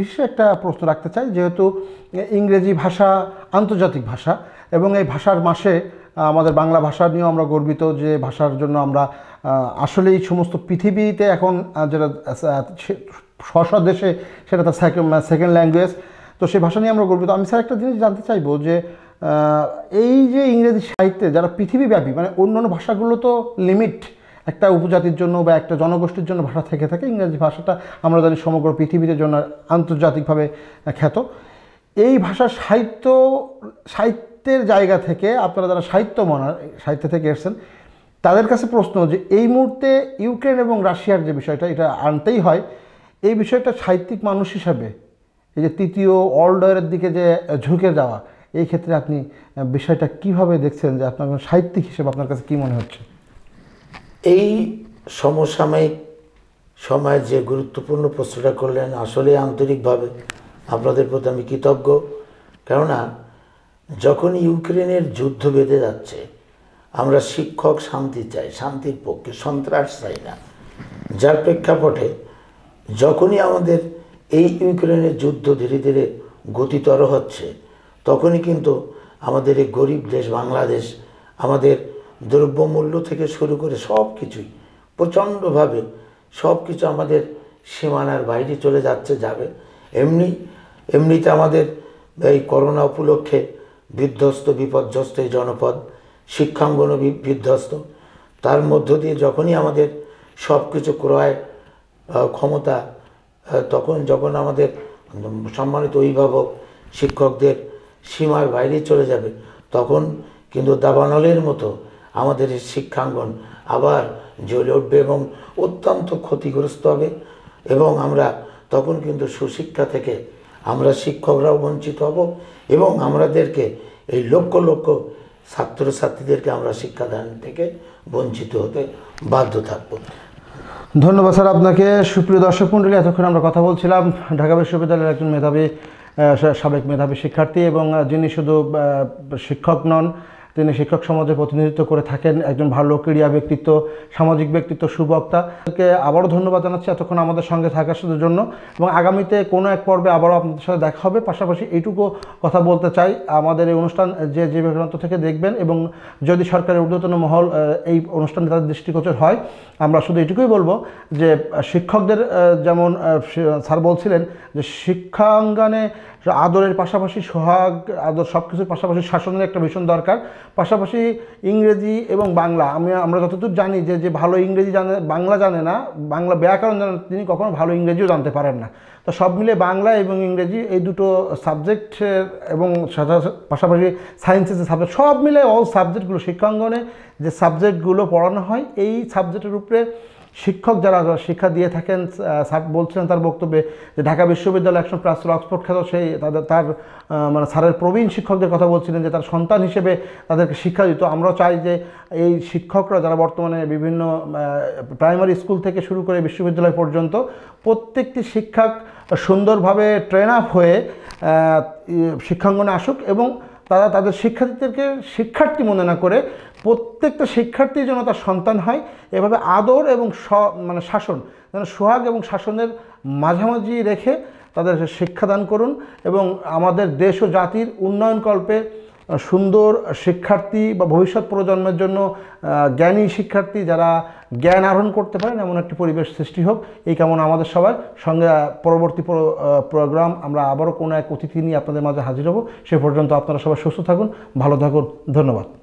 বিশ্বে একটা প্রশ্ন রাখতে চাই যেহেতু ইংরেজি ভাষা আন্তর্জাতিক ভাষা এবং এই ভাষার মাসে আমাদের বাংলা ভাষা নিয়েও আমরা গর্বিত যে ভাষার জন্য আমরা আসলে এই সমস্ত পৃথিবীতে এখন যেটা স্ব দেশে সেটা তার সেকেন্ড ল্যাঙ্গুয়েজ তো সেই ভাষা নিয়ে আমরা গর্বিত আমি স্যার একটা জিনিস জানতে চাইবো যে এই যে ইংরেজি সাহিত্যে যারা পৃথিবীব্যাপী মানে অন্য অন্য ভাষাগুলো তো লিমিট একটা উপজাতির জন্য বা একটা জনগোষ্ঠীর জন্য ভাষা থেকে থাকে ইংরাজি ভাষাটা আমরা জানি সমগ্র পৃথিবীতে জন্য আন্তর্জাতিকভাবে খ্যাত এই ভাষার সাহিত্য সাহিত্যের জায়গা থেকে আপনারা যারা সাহিত্য মনার সাহিত্য থেকে এসছেন তাদের কাছে প্রশ্ন যে এই মুহূর্তে ইউক্রেন এবং রাশিয়ার যে বিষয়টা এটা আনতেই হয় এই বিষয়টা সাহিত্যিক মানুষ হিসাবে এই যে তৃতীয় অলডয়ের দিকে যে ঝুঁকে যাওয়া এই ক্ষেত্রে আপনি বিষয়টা কিভাবে দেখছেন যে আপনার সাহিত্যিক হিসেবে আপনার কাছে কী মনে হচ্ছে এই সমসাময়িক সময়ের যে গুরুত্বপূর্ণ প্রশ্নটা করলেন আসলে আন্তরিকভাবে আপনাদের প্রতি আমি কৃতজ্ঞ কেননা যখন ইউক্রেনের যুদ্ধ বেঁধে যাচ্ছে আমরা শিক্ষক শান্তি চাই শান্তির পক্ষে সন্ত্রাস চাই না যার প্রেক্ষাপটে যখনই আমাদের এই ইউক্রেনের যুদ্ধ ধীরে ধীরে গতিতর হচ্ছে তখনই কিন্তু আমাদের এই গরিব দেশ বাংলাদেশ আমাদের দ্রব্যমূল্য থেকে শুরু করে সব কিছুই প্রচণ্ডভাবে সব কিছু আমাদের সীমানার বাইরে চলে যাচ্ছে যাবে এমনি এমনিতে আমাদের এই করোনা উপলক্ষে বিধ্বস্ত বিপর্যস্ত এই জনপদ শিক্ষাঙ্গন বিধ্বস্ত তার মধ্য দিয়ে যখনই আমাদের সব কিছু ক্রয় ক্ষমতা তখন যখন আমাদের সম্মানিত অভিভাবক শিক্ষকদের সীমার বাইরে চলে যাবে তখন কিন্তু দাবানলের মতো আমাদের এই শিক্ষাঙ্গন আবার জ্বলে উঠবে এবং অত্যন্ত ক্ষতিগ্রস্ত হবে এবং আমরা তখন কিন্তু সুশিক্ষা থেকে আমরা শিক্ষকরাও বঞ্চিত হব এবং আমাদেরকে এই লক্ষ লক্ষ ছাত্রছাত্রীদেরকে আমরা শিক্ষাদান থেকে বঞ্চিত হতে বাধ্য থাকব ধন্যবাদ স্যার আপনাকে সুপ্রিয় দর্শক মন্ডলী এতক্ষণ আমরা কথা বলছিলাম ঢাকা বিশ্ববিদ্যালয়ের একজন মেধাবী সাবেক মেধাবী শিক্ষার্থী এবং যিনি শুধু শিক্ষক নন তিনি শিক্ষক সমাজে প্রতিনিধিত্ব করে থাকেন একজন ভালো ক্রীড়া ব্যক্তিত্ব সামাজিক ব্যক্তিত্ব সুবক্তা তাকে আবারও ধন্যবাদ জানাচ্ছি এতক্ষণ আমাদের সঙ্গে থাকার জন্য এবং আগামীতে কোনো এক পর্বে আবারও আপনাদের সাথে দেখা হবে পাশাপাশি এইটুকু কথা বলতে চাই আমাদের এই অনুষ্ঠান যে যে প্রান্ত থেকে দেখবেন এবং যদি সরকারের ঊর্ধ্বতন মহল এই অনুষ্ঠানে তাদের দৃষ্টিগোচর হয় আমরা শুধু এটুকুই বলবো যে শিক্ষকদের যেমন স্যার বলছিলেন যে শিক্ষাঙ্গনে আদরের পাশাপাশি সোহাগ আদর সব কিছুর পাশাপাশি শাসনের একটা ভীষণ দরকার পাশাপাশি ইংরেজি এবং বাংলা আমি আমরা যতদূর জানি যে যে ভালো ইংরেজি জানে বাংলা জানে না বাংলা ব্যাকরণ জানে তিনি কখনো ভালো ইংরেজিও জানতে পারেন না তো সব মিলে বাংলা এবং ইংরেজি এই দুটো সাবজেক্ট এবং পাশাপাশি সায়েন্সের যে সাবজেক্ট সব মিলে অল সাবজেক্টগুলো শিক্ষাঙ্গনে যে সাবজেক্টগুলো পড়ানো হয় এই সাবজেক্টের উপরে শিক্ষক যারা শিক্ষা দিয়ে থাকেন বলছিলেন তার বক্তব্যে যে ঢাকা বিশ্ববিদ্যালয় একশো প্রাচ্য অক্সফোর্ড খ্যাত সেই তাদের তার মানে স্যারের প্রবীণ শিক্ষকদের কথা বলছিলেন যে তার সন্তান হিসেবে তাদেরকে শিক্ষা দিত আমরাও চাই যে এই শিক্ষকরা যারা বর্তমানে বিভিন্ন প্রাইমারি স্কুল থেকে শুরু করে বিশ্ববিদ্যালয় পর্যন্ত প্রত্যেকটি শিক্ষক সুন্দরভাবে ট্রেন আপ হয়ে শিক্ষাঙ্গনে আসুক এবং তারা তাদের শিক্ষার্থীদেরকে শিক্ষার্থী মনে না করে প্রত্যেকটা শিক্ষার্থী যেন তার সন্তান হয় এভাবে আদর এবং স মানে শাসন যেন সোহাগ এবং শাসনের মাঝামাঝি রেখে তাদের শিক্ষাদান করুন এবং আমাদের দেশ ও জাতির উন্নয়নকল্পে সুন্দর শিক্ষার্থী বা ভবিষ্যৎ প্রজন্মের জন্য জ্ঞানী শিক্ষার্থী যারা জ্ঞান আহরণ করতে পারেন এমন একটি পরিবেশ সৃষ্টি হোক এই কেমন আমাদের সবার সঙ্গে পরবর্তী প্রোগ্রাম আমরা আবারও কোনো এক অতিথি নিয়ে আপনাদের মাঝে হাজির হব সে পর্যন্ত আপনারা সবাই সুস্থ থাকুন ভালো থাকুন ধন্যবাদ